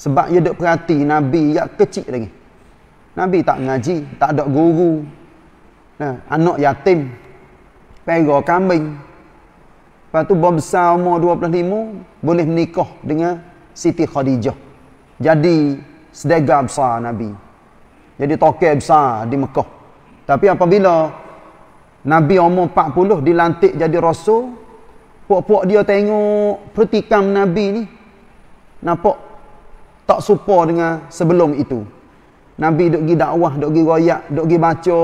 Sebab dia duk perhati Nabi yang kecil lagi. Nabi tak ngaji, tak ada guru. Nah, ha, anak yatim. Pera kambing. Lepas tu besar umur 25, boleh menikah dengan Siti Khadijah. Jadi sedega besar Nabi. Jadi tokeh besar di Mekah. Tapi apabila Nabi umur 40 dilantik jadi rasul, puak-puak dia tengok pertikam Nabi ni. Nampak tak serupa dengan sebelum itu. Nabi duk pergi dakwah, duk pergi royak, duk pergi baca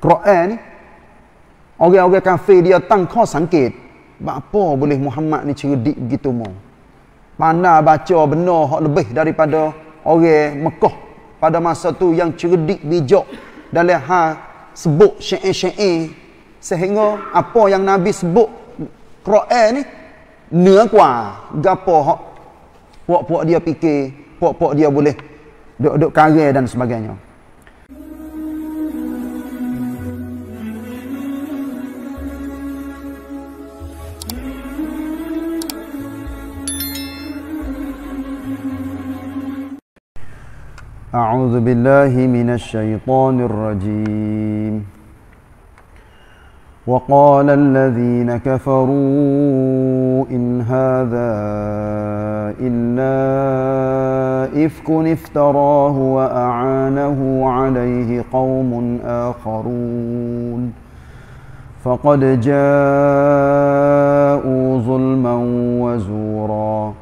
Quran ni. Orang-orang kafir dia tang kau sangkit. Apa boleh Muhammad ni cerdik begitu mau? Mana baca benar hak lebih daripada orang Mekah pada masa tu yang cerdik bijak dalam hal sebut syair-syair sehingga apa yang Nabi sebut Quran ni nerkwa gapo hak puak-puak dia fikir, puak-puak dia boleh duduk-duduk karir dan sebagainya. A'udzu billahi minasy syaithanir rajim. وقال الذين كفروا إن هذا إلا إفك افتراه وأعانه عليه قوم آخرون فقد جاءوا ظلما وزورا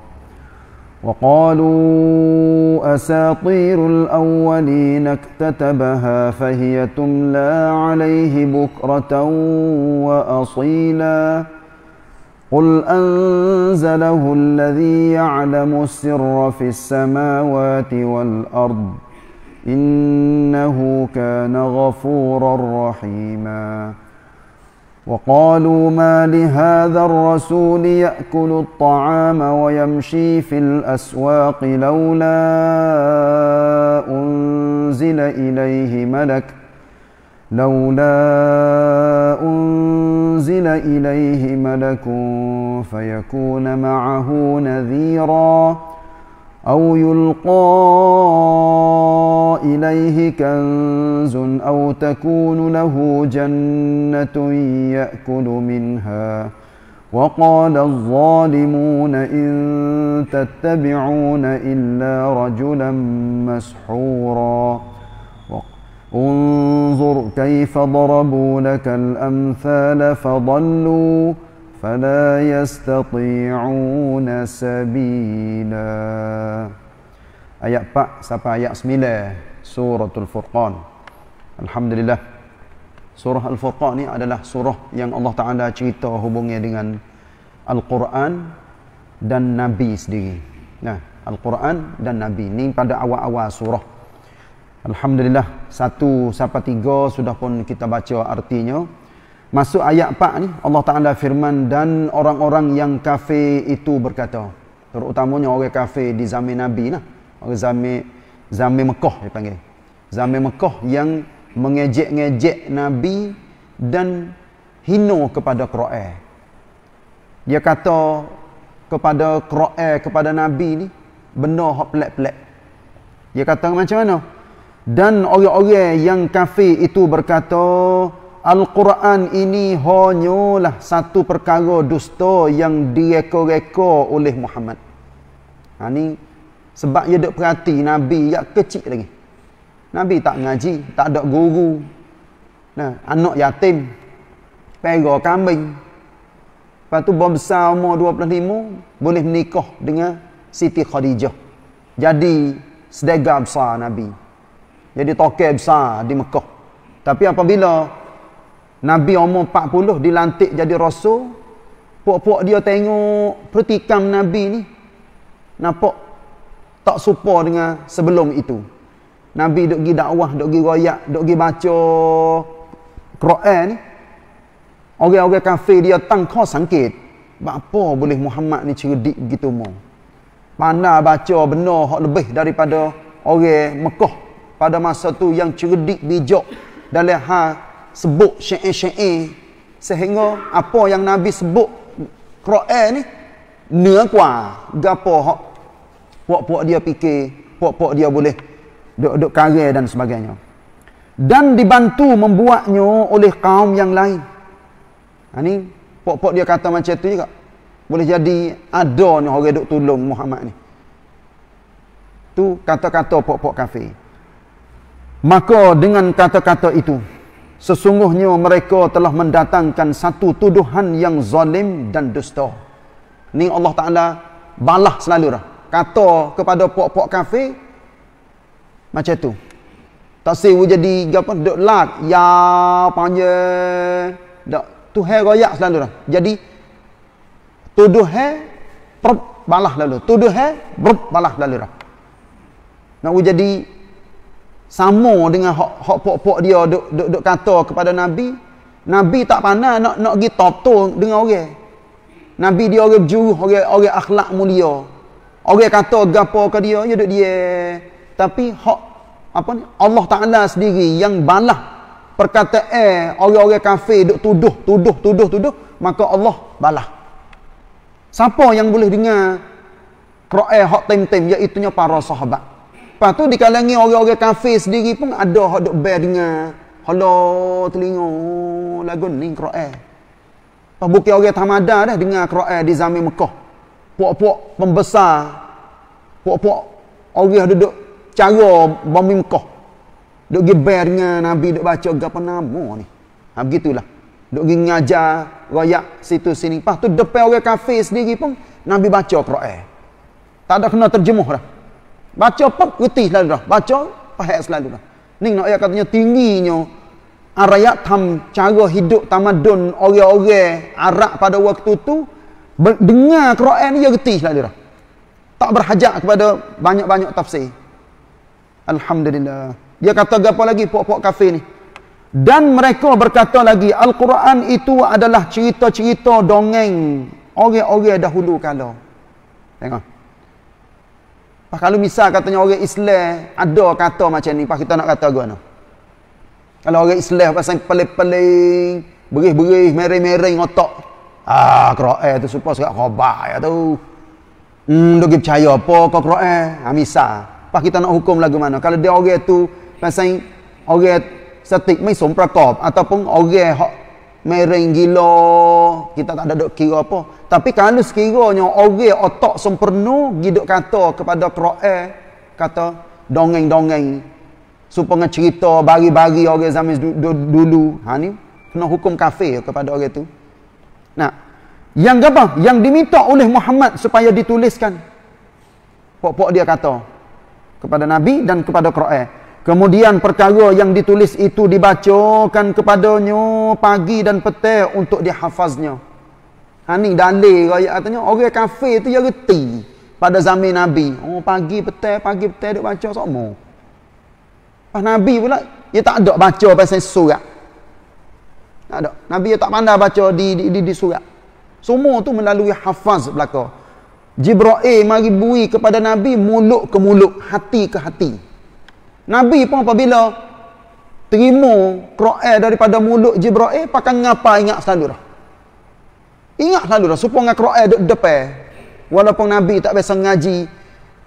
وقالوا أساطير الأولين اكتتبها فهي تملى عليه بكرة وأصيلا قل أنزله الذي يعلم السر في السماوات والأرض إنه كان غفورا رحيماً وقالوا ما لهذا الرسول ياكل الطعام ويمشي في الاسواق لولا انزل اليه ملك لولا انزل اليه ملك فيكون معه نذيرا أو يلقى إليه كنز أو تكون له جنة يأكل منها وقال الظالمون إن تتبعون إلا رجلا مسحورا انظر كيف ضربوا لك الأمثال فضلوا فلا يستطيعون سبيلا ayat 4 sampai ayat 9 suratul furqan alhamdulillah surah al-furqan ni adalah surah yang Allah Taala cerita hubungnya dengan al-Quran dan nabi sendiri nah al-Quran dan nabi ni pada awal-awal surah alhamdulillah Satu, sampai tiga sudah pun kita baca artinya Masuk ayat 4 ni Allah Taala firman dan orang-orang yang kafir itu berkata terutamanya orang kafir di zaman Nabi lah orang zaman zaman Mekah dia panggil zaman Mekah yang mengejek-ngejek Nabi dan hino kepada Quran dia kata kepada Quran kepada Nabi ni benda hok pelak-pelak dia kata macam mana dan orang-orang yang kafir itu berkata Al-Quran ini hanyalah satu perkara dusta yang direka-reka oleh Muhammad. Ha, ni sebab dia duk perhati Nabi yang kecil lagi. Nabi tak ngaji, tak ada guru. Nah, anak yatim. Pera kambing. Lepas tu bom besar umur 25 boleh menikah dengan Siti Khadijah. Jadi sedega sa Nabi. Jadi tokek besar di Mekah. Tapi apabila Nabi umur 40 dilantik jadi rasul. Puak-puak dia tengok pertikam Nabi ni. Nampak tak serupa dengan sebelum itu. Nabi dok pergi dakwah, dok pergi royak, duk pergi baca Quran ni. Orang-orang kafir dia tangkau sangkit. bapa boleh Muhammad ni cerdik begitu mau? Pandai baca benar hak lebih daripada orang Mekah pada masa tu yang cerdik bijak dalam hal sebut syair-syair sehingga apa yang Nabi sebut Quran ni nia kuah gapo hok puak-puak dia fikir puak-puak dia boleh duduk karir dan sebagainya dan dibantu membuatnya oleh kaum yang lain ha ni puak-puak dia kata macam tu juga boleh jadi ada ni orang duk tolong Muhammad ni tu kata-kata puak-puak kafir maka dengan kata-kata itu Sesungguhnya mereka telah mendatangkan satu tuduhan yang zalim dan dusta. Ni Allah Ta'ala balah selalu dah. Kata kepada pok-pok kafe, macam tu. Tak sewu jadi, apa, dok lak, ya, panje dok tu hai royak selalu dah. Jadi, tuduh hai, berbalah lalu. Tuduh hai, berbalah lalu dah. Nak jadi, sama dengan hak hak pok-pok dia duk, duk duk kata kepada nabi nabi tak pandai nak nak gi top-top dengan orang nabi dia orang berjuruh orang orang akhlak mulia orang kata gapo ke dia ya duk dia tapi hak apa ni Allah taala sendiri yang balah perkataan eh, orang-orang kafir duk tuduh tuduh tuduh tuduh maka Allah balah siapa yang boleh dengar Quran hak tim-tim iaitu para sahabat Lepas tu di kalangan orang-orang kafe, sendiri pun ada hak duk bear dengan hala telinga oh, lagu ni Quran. Apa bukan orang tamada dah dengar Quran di zaman Mekah. Puak-puak pembesar, puak-puak orang duduk cara bumi Mekah. duduk gi bear dengan Nabi duduk baca gapo nama ni. Ha begitulah. duduk gi ngajar rakyat situ sini. Pas tu depan orang kafe, sendiri pun Nabi baca Quran. Tak ada kena terjemuh dah. Baca pun kerti selalu dah. Baca, pahit selalu dah. Ni nak ayat katanya tingginya arayat tam cara hidup tamadun orang-orang Arab pada waktu tu dengar Quran dia kerti selalu dah. Tak berhajat kepada banyak-banyak tafsir. Alhamdulillah. Dia kata apa lagi pok pok kafir ni? Dan mereka berkata lagi, Al-Quran itu adalah cerita-cerita dongeng orang-orang dahulu kala. Tengok. Pas kalau misal katanya orang Islam ada kata macam ni, pas kita nak kata gua Kalau orang Islam pasang paling-paling berih-berih, mereng-mereng ngotok, Ah, Quran tu supaya sangat khabar ya tu. Hmm, dok percaya apa kau Quran? Ah, misal pas kita nak hukum lagu mana? Kalau dia orang tu pasang orang setik mai som prakop ataupun orang hak mereng gila kita tak ada dok kira apa tapi kalau sekiranya orang otak sempurna giduk kata kepada Quran kata dongeng-dongeng supaya cerita bagi bagi orang zaman dulu ha ni kena hukum kafir kepada orang tu nah yang apa yang diminta oleh Muhammad supaya dituliskan pokok dia kata kepada nabi dan kepada Quran Kemudian perkara yang ditulis itu dibacakan kepadanya pagi dan petang untuk dihafaznya. Ini ha, dalil rakyat katanya, orang kafir itu yang reti pada zaman Nabi. Oh, pagi petang, pagi petang dia baca semua. Pas Nabi pula, dia tak ada baca pasal surat. Tak ada. Nabi dia tak pandai baca di, di, di, di surat. Semua tu melalui hafaz belakang. Jibril mari bui kepada Nabi muluk ke muluk, hati ke hati. Nabi pun apabila terima Quran daripada mulut Jibril eh, pakai ngapa ingat selalu dah. Ingat selalu dah supaya Quran duduk depan. Walaupun Nabi tak biasa ngaji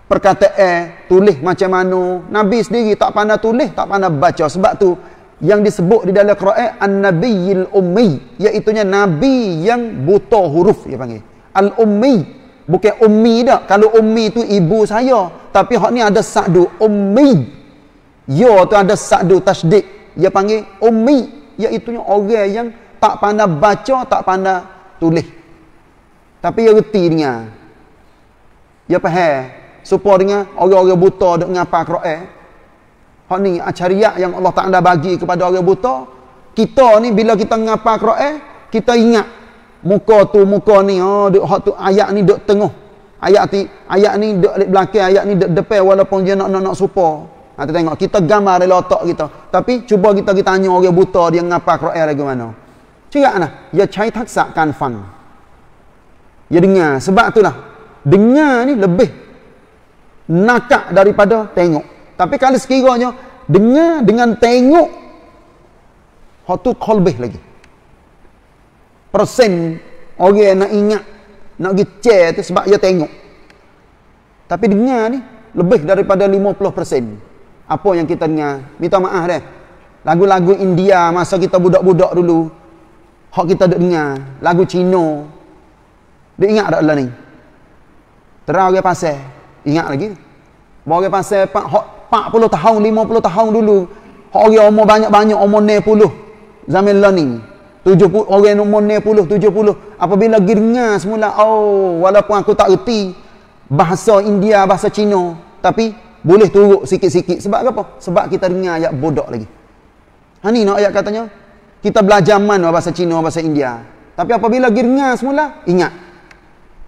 perkataan tulis macam mana, Nabi sendiri tak pandai tulis, tak pandai baca. Sebab tu yang disebut di dalam Quran an-nabiyil ummi, iaitu nabi yang buta huruf dia panggil. Al-ummi bukan ummi dah. Kalau ummi tu ibu saya, tapi hak ni ada sadu ummi. Ya tu ada sa'du tasdik. Dia panggil ummi. Iaitu orang yang tak pandai baca, tak pandai tulis. Tapi dia reti dengan. Dia faham. Supa dengan orang-orang buta dengan apa kera'i. Hak ni acariak yang Allah Ta'ala bagi kepada orang buta. Kita ni bila kita dengan apa kera'i, kita ingat. Muka tu, muka ni. Oh, duk, hak tu, ayat ni duduk tengah. Ayat, ti, ayat ni duduk belakang, ayat ni duduk depan walaupun dia nak-nak-nak supa. Kita ha, tengok kita gambar dalam otak kita. Tapi cuba kita kita tanya orang buta dia ngapa Quran lagu mana. Cerak nah, dia ya cai taksa kan fan. Dia ya dengar sebab itulah dengar ni lebih nakak daripada tengok. Tapi kalau sekiranya dengar dengan tengok hak tu kolbih lagi. Persen orang nak ingat nak pergi cek tu sebab dia tengok. Tapi dengar ni lebih daripada 50 persen apa yang kita dengar minta maaf deh lagu-lagu India masa kita budak-budak dulu hak kita duk dengar lagu Cina dia ingat tak Allah ni terang orang pasal ingat lagi orang pasal 40 tahun 50 tahun dulu orang umur banyak-banyak umur puluh zaman learning 70 orang umur tujuh puluh. apabila pergi dengar semula oh walaupun aku tak erti bahasa India bahasa Cina tapi boleh turut sikit-sikit sebab apa? sebab kita dengar ayat bodoh lagi ha ni nak ayat katanya kita belajar mana bahasa Cina bahasa India tapi apabila pergi dengar semula ingat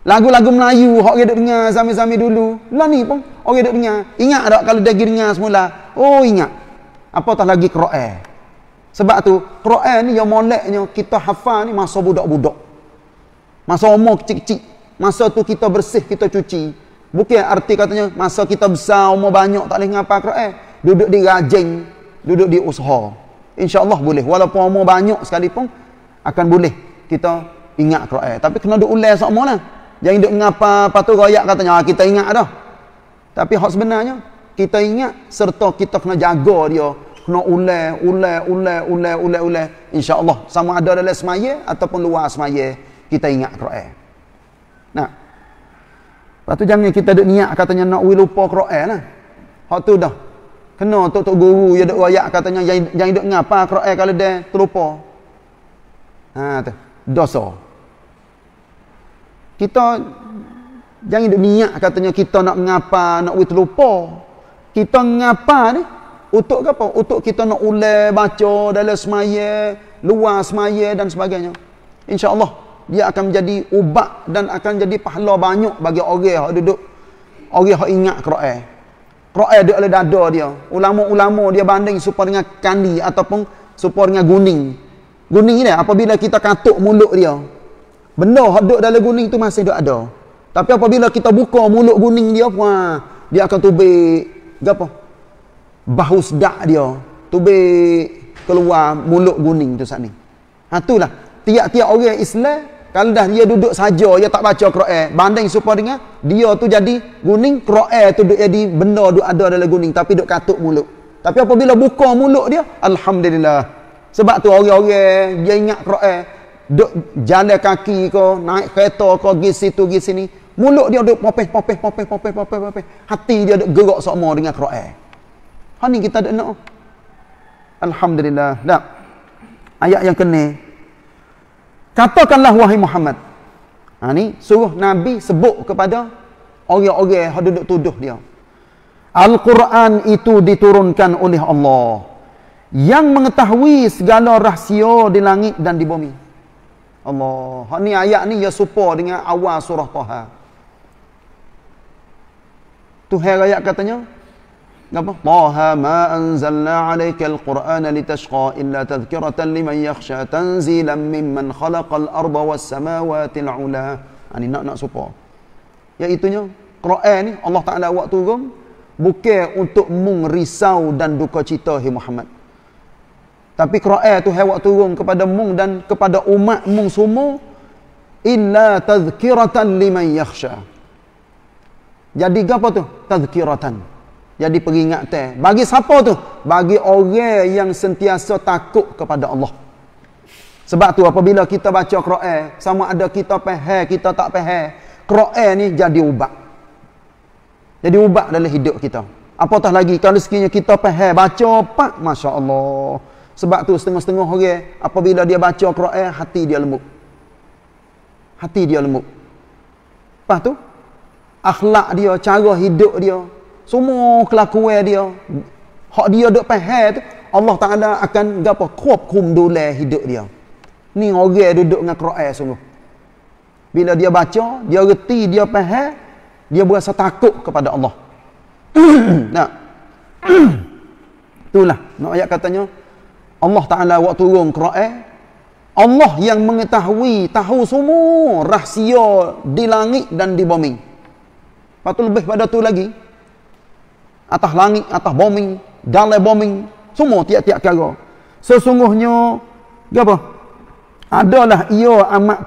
lagu-lagu Melayu orang yang dengar zami-zami dulu lah ni pun orang yang dengar ingat tak kalau dia pergi dengar semula oh ingat apa tak lagi kera'ah sebab tu kera'ah ni yang moleknya kita hafal ni masa budak-budak masa umur kecil-kecil masa tu kita bersih kita cuci Bukan arti katanya masa kita besar umur banyak tak boleh ngapa Quran. Eh, duduk di rajing, duduk di usaha. Insya-Allah boleh walaupun umur banyak sekalipun akan boleh kita ingat Quran. Eh. Tapi kena duk ulas semualah. Jangan duk ngapa patu royak katanya ah, kita ingat dah. Tapi hak sebenarnya kita ingat serta kita kena jaga dia, kena ulas, ulas, ulas, ulas, ulas, ulas. Insya-Allah sama ada dalam semaya ataupun luar semaya kita ingat Quran. Eh. Nah, Lepas tu jangan kita ada niat katanya nak we lupa Quran lah. Hak tu dah. Kena tok tok guru ya dak wayak katanya jangan hidup ngapa Quran kalau dah terlupa. Ha tu. Dosa. Kita jangan hidup niat katanya kita nak ngapa nak we terlupa. Kita ngapa ni? Untuk apa? Untuk kita nak ulai baca dalam semaya, luar semaya dan sebagainya. insya Allah dia akan menjadi ubat dan akan jadi pahala banyak bagi orang yang duduk orang yang ingat Quran. Quran ada dada dia. Ulama-ulama dia banding serupa dengan kandi ataupun serupa dengan guning. Guning ni apabila kita katuk mulut dia, benda yang duduk dalam guning tu masih duduk ada. Tapi apabila kita buka mulut guning dia, wah, dia akan tubik apa? Bahu sedak dia. Tubik keluar mulut guning tu saat ni. Ha, itulah tiap-tiap orang Islam kalau dah dia duduk saja dia tak baca Quran banding supaya dengan dia tu jadi guning Quran tu duk jadi benda duduk ada dalam guning tapi duduk katuk mulut tapi apabila buka mulut dia alhamdulillah sebab tu orang-orang dia ingat Quran duk jalan kaki ke naik kereta ke pergi situ pergi sini mulut dia duduk popeh popeh popeh popeh popeh popeh hati dia duduk gerak sama dengan Quran ha ni kita duk nak alhamdulillah dak ayat yang kena katakanlah wahai Muhammad ha, ni suruh Nabi sebut kepada orang-orang yang duduk tuduh dia Al-Quran itu diturunkan oleh Allah yang mengetahui segala rahsia di langit dan di bumi Allah ini ha, ayat ni ya supa dengan awal surah Taha tu hal ayat katanya apa? Taha ma anzalna alayka al-Qur'ana litashqa illa tadhkiratan liman yakhsha tanzilan mimman khalaqal arda was samawati al-ula. Ani nak nak supa. Iaitu ya nya Quran ni Allah Taala buat turun bukan untuk mung risau dan duka cita hi Muhammad. Tapi Quran tu hai waktu turun kepada mung dan kepada umat mung semua illa tadhkiratan liman yakhsha. Jadi apa tu? Tadhkiratan jadi peringatan bagi siapa tu bagi orang yang sentiasa takut kepada Allah sebab tu apabila kita baca Quran sama ada kita faham kita tak faham Quran ni jadi ubat jadi ubat dalam hidup kita apatah lagi kalau sekiranya kita faham baca pak masya-Allah sebab tu setengah-setengah orang -setengah, apabila dia baca Quran hati dia lembut hati dia lembut lepas tu akhlak dia cara hidup dia semua kelakuan dia hak dia duk faham tu Allah Taala akan gapo kum dole hidup dia ni orang duduk dengan Quran sungguh bila dia baca dia reti dia faham dia berasa takut kepada Allah nah itulah nak ayat katanya Allah Taala waktu turun Quran Allah yang mengetahui tahu semua rahsia di langit dan di bumi. Patut lebih pada tu lagi, atas langit, atas bombing, dalai bombing, semua tiap-tiap kara. Sesungguhnya, apa? adalah ia amat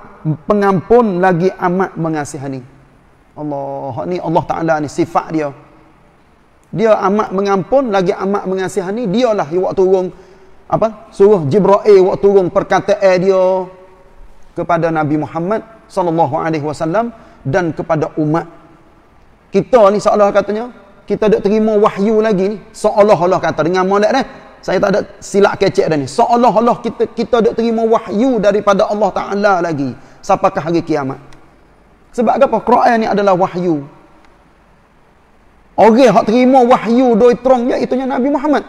pengampun lagi amat mengasihani. Allah, ni Allah Ta'ala ni sifat dia. Dia amat mengampun lagi amat mengasihani, dialah yang waktu turun, apa? suruh Jibra'i waktu turun perkataan eh dia kepada Nabi Muhammad sallallahu alaihi wasallam dan kepada umat kita ni seolah katanya kita tak terima wahyu lagi ni seolah-olah kata dengan molek ni saya tak ada silap kecek dah ni seolah-olah kita kita tak terima wahyu daripada Allah Ta'ala lagi sampai hari kiamat sebab apa? Quran ni adalah wahyu orang hak terima wahyu doi terong ya, itunya Nabi Muhammad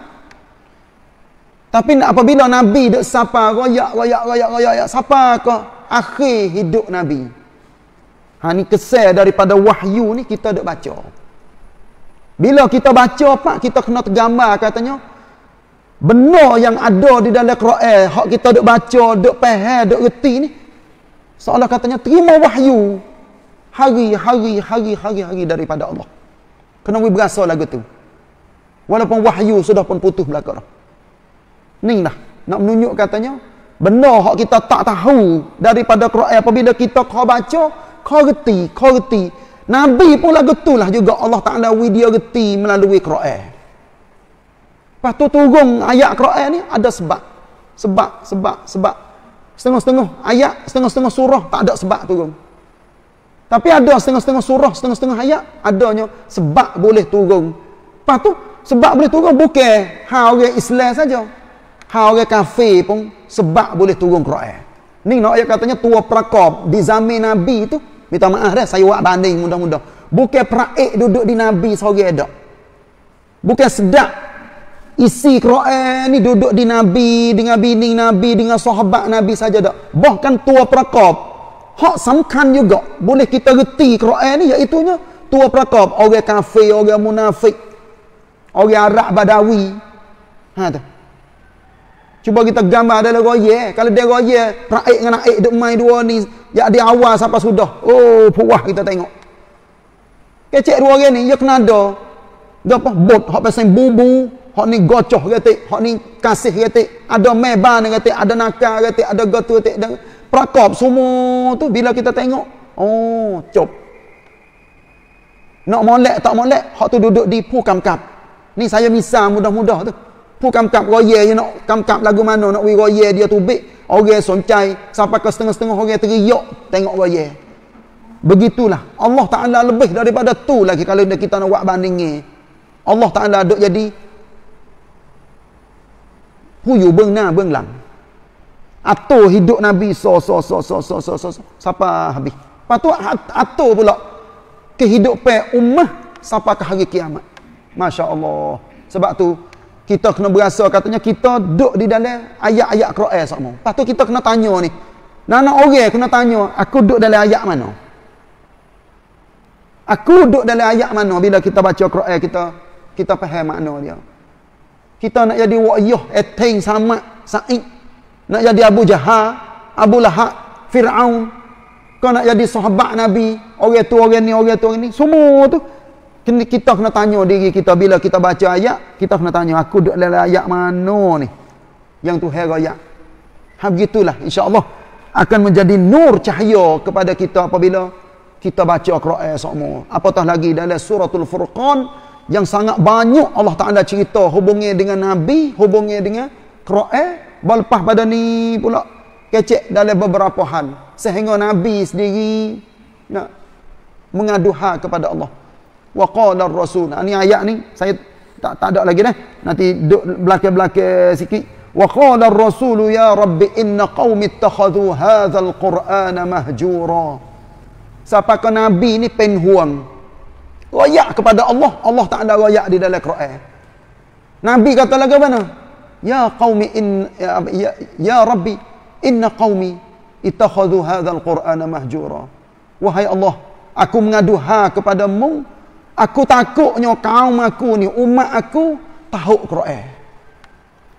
tapi nak apabila Nabi dia sapa royak royak royak royak royak sapa ke akhir hidup Nabi ha, ni kesel daripada wahyu ni kita dah baca bila kita baca apa kita kena tergambar katanya benar yang ada di dalam Quran, hak kita duk baca, duk faham, duk reti ni. Seolah katanya terima wahyu hari-hari hari-hari hari daripada Allah. Kena we berasa lagu tu. Walaupun wahyu sudah pun putus belaka dah. Ni lah nak menunjuk katanya benar hak kita tak tahu daripada Quran apabila kita kau baca, kau reti, kau reti. Nabi pula getulah juga Allah Ta'ala widya geti melalui Kro'e. Lepas tu turun ayat Kro'e ni ada sebab. Sebab, sebab, sebab. Setengah-setengah ayat, setengah-setengah surah tak ada sebab turun. Tapi ada setengah-setengah surah, setengah-setengah ayat, adanya sebab boleh turun. Lepas tu, sebab boleh turun bukan hal orang Islam saja. Hal orang kafir pun sebab boleh turun Kro'e. Ni nak ayat katanya tua prakob di zaman Nabi tu Minta maaf dah saya buat banding mudah-mudah. Bukan praik duduk di Nabi sorang dak. Bukan sedap isi Quran ni duduk di Nabi dengan bini Nabi dengan sahabat Nabi saja dak. Bahkan tua perakop hak samkan juga boleh kita reti Quran ni iaitu nya tua perakop orang kafe orang munafik orang Arab Badawi ha tu cuba kita gambar dalam royal kalau dia royal praik dengan naik duduk main dua ni Ya di awal sampai sudah. Oh, puah kita tengok. Kecek dua orang ni, ya kena ada. Dia apa? Bot. Hak pasang bubu. Hak ni gocoh kata. Hak ni kasih kata. Ada meban kata. Ada nakal kata. Ada gotu kata. Ada prakop semua tu. Bila kita tengok. Oh, cop. Nak molek tak molek. Hak tu duduk di pukam kap. Ni saya misal mudah-mudah tu. Pukam kap royal. Ya nak kam kap lagu mana. Nak wi royal dia tu orang soncai sampai ke setengah-setengah orang teriak tengok raya begitulah Allah Ta'ala lebih daripada tu lagi kalau kita nak buat banding Allah Ta'ala duduk jadi huyu bengna benglang atau hidup Nabi so so so so so so so siapa habis lepas tu atau pula kehidupan umat sampai ke hari kiamat Masya Allah sebab tu kita kena berasa katanya kita duduk di dalam ayat-ayat Quran sama. Lepas tu kita kena tanya ni. Nana orang kena tanya, aku duduk dalam ayat mana? Aku duduk dalam ayat mana bila kita baca Quran kita kita faham makna dia. Kita nak jadi wayah eteng sama Sa'id. Nak jadi Abu Jahal, Abu Lahab, Firaun. Kau nak jadi sahabat Nabi, orang tu orang ni, orang tu orang ni, semua tu kena, kita kena tanya diri kita bila kita baca ayat kita kena tanya aku duduk dalam ayat mana ni yang tu hera ayat ha begitulah insyaAllah akan menjadi nur cahaya kepada kita apabila kita baca Al-Quran semua. Apatah lagi dalam suratul Furqan yang sangat banyak Allah Ta'ala cerita hubungnya dengan Nabi, hubungnya dengan Al-Quran. Balpah pada ni pula kecek dalam beberapa hal. Sehingga Nabi sendiri nak mengadu hak kepada Allah wa qala rasul Ha, ni ayat ni saya tak tak ada lagi dah. Nanti duduk belakang-belakang sikit. Wa qala rasul ya rabbi inna qaumi ittakhadhu hadha al-qur'ana mahjura. Siapa ke nabi ni penhuang? Royak kepada Allah, Allah tak ada royak di dalam Quran. Nabi kata lagi mana? Ya qaumi in ya, ya, ya rabbi inna qaumi ittakhadhu hadha al-qur'ana mahjura. Wahai Allah, aku mengadu ha kepadamu aku takutnya kaum aku ni umat aku tahu Quran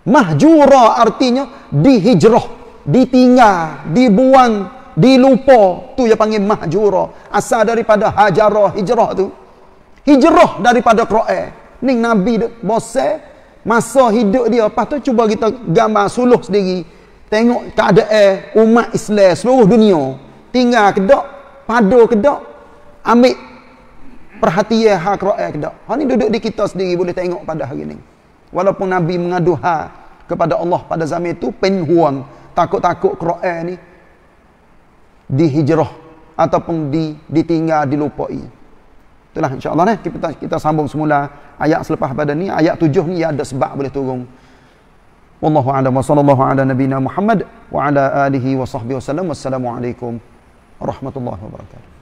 mahjura artinya dihijrah ditinggal dibuang dilupa tu yang panggil mahjura asal daripada hajarah hijrah tu hijrah daripada Quran ning nabi bose masa hidup dia lepas tu cuba kita gambar suluh sendiri tengok keadaan umat Islam seluruh dunia tinggal kedok padu kedok ambil perhatian ya hak rakyat dak. Hang ni duduk di kita sendiri boleh tengok pada hari ni. Walaupun Nabi mengadu ha kepada Allah pada zaman itu penhuang takut-takut Quran ni dihijrah ataupun di, ditinggal dilupai. Itulah insya-Allah eh kita kita sambung semula ayat selepas pada ni ayat tujuh ni ada sebab boleh turun. Wallahu a'lam wa sallallahu ala nabiyyina Muhammad wa ala alihi wa sahbihi wasallam. Wassalamualaikum warahmatullahi wabarakatuh.